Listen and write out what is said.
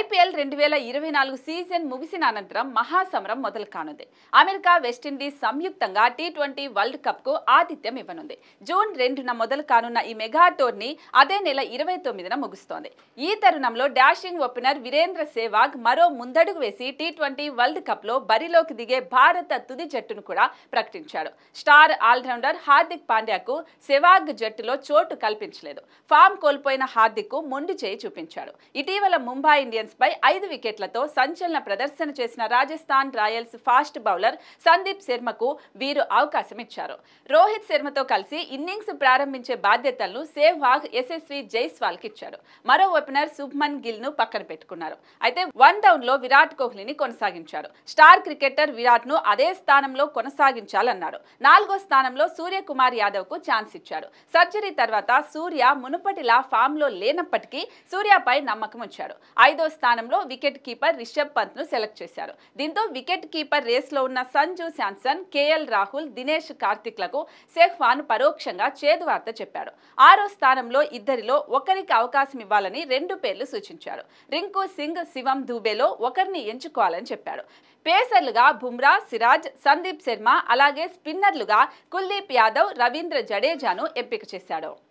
IPL రెండు వేల ఇరవై నాలుగు సీజన్ ముగిసిన అనంతరం మహాసమరం మొదలు కానుంది అమెరికా వెస్టిండీస్ సంయుక్తంగా టీ ట్వంటీ వరల్డ్ కప్కు ఆతిథ్యం ఇవ్వనుంది జూన్ రెండున మొదలు కానున్న ఈ మెగా టోర్నీ అదే నెల ఇరవై తొమ్మిదిన ముగుస్తోంది ఈ తరుణంలో డాషింగ్ ఓపెనర్ వీరేంద్ర సేవాగ్ మరో ముందడుగు వేసి టీ ట్వంటీ వరల్డ్ కప్లో బరిలోకి దిగే భారత తుది జట్టును కూడా ప్రకటించాడు స్టార్ ఆల్రౌండర్ హార్దిక్ పాండ్యాకు సెవాగ్ జట్టులో చోటు కల్పించలేదు ఫామ్ కోల్పోయిన హార్దిక్ మొండి చేయి చూపించాడు ఇటీవల ముంబై ఇండియన్స్ పై ఐదు వికెట్లతో సంచలన ప్రదర్శన చేసిన Rajasthan Royals fast bowler Sandeep శర్మకు వీరు అవకాశం ఇచ్చారు రోహిత్ శర్మతో కలిసి ఇన్నింగ్స్ ప్రారంభించే బాధ్యతలను సేవాగ్ యశస్వి జైస్వాల్కి ఇచ్చారు మరో ఓపెనర్ శుభ్మన్ గిల్ ను పక్కన పెట్టుకున్నారు అయితే వన్ డౌన్ లో విరాట్ కోహ్లీని కొనసాగించారు స్టార్ క్రికెటర్ విరాట్ ను అదే స్థానంలో కొనసాగించాలన్నారు నాలుగో స్థానంలో సూర్యకుమార్ యాదవ్ కు ఛాన్స్ ఇచ్చారు సర్జరీ తర్వాత సూర్య మునుపటిలా ఫామ్ లో లేనప్పటికీ సూర్యపై నమ్మకం ఉంచారు ఐదో స్థానంలో వికెట్ కీపర్ రిషబ్ ను సెలెక్ట్ చేశారు దీంతో వికెట్ కీపర్ రేస్ లో ఉన్న సంజు శాంసన్ కేఎల్ రాహుల్ దినేష్ కార్తిక్ లకు సెహ్వాన్ పరోక్షంగా చేదువార్త చెప్పాడు ఆరో స్థానంలో ఇద్దరిలో ఒకరికి అవకాశం ఇవ్వాలని రెండు పేర్లు సూచించారు రింకు సింగ్ శివం దూబేలో ఒకరిని ఎంచుకోవాలని చెప్పాడు పేసర్లుగా బుమ్రా సిరాజ్ సందీప్ శర్మ అలాగే స్పిన్నర్లుగా కుల్దీప్ యాదవ్ రవీంద్ర జడేజాను ఎంపిక చేశాడు